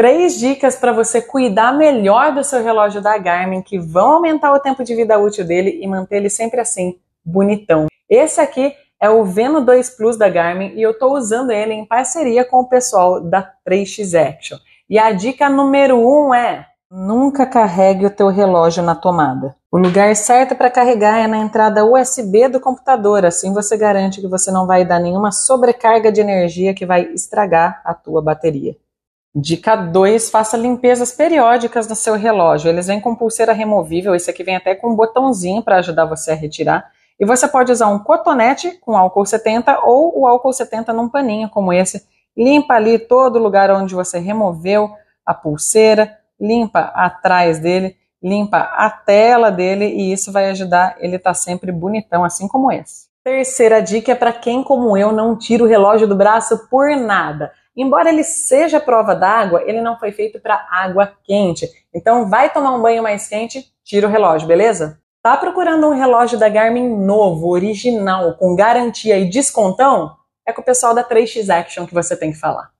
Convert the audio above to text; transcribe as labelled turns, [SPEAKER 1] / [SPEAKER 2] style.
[SPEAKER 1] Três dicas para você cuidar melhor do seu relógio da Garmin que vão aumentar o tempo de vida útil dele e manter ele sempre assim, bonitão. Esse aqui é o Veno 2 Plus da Garmin e eu estou usando ele em parceria com o pessoal da 3x Action. E a dica número 1 um é: nunca carregue o teu relógio na tomada. O lugar certo para carregar é na entrada USB do computador, assim você garante que você não vai dar nenhuma sobrecarga de energia que vai estragar a tua bateria. Dica 2, faça limpezas periódicas no seu relógio. Eles vêm com pulseira removível, esse aqui vem até com um botãozinho para ajudar você a retirar. E você pode usar um cotonete com álcool 70 ou o álcool 70 num paninho como esse. Limpa ali todo lugar onde você removeu a pulseira, limpa atrás dele, limpa a tela dele e isso vai ajudar ele estar tá sempre bonitão, assim como esse. Terceira dica é para quem, como eu, não tira o relógio do braço por nada. Embora ele seja prova d'água, ele não foi feito para água quente. Então vai tomar um banho mais quente, tira o relógio, beleza? Tá procurando um relógio da Garmin novo, original, com garantia e descontão? É com o pessoal da 3x Action que você tem que falar.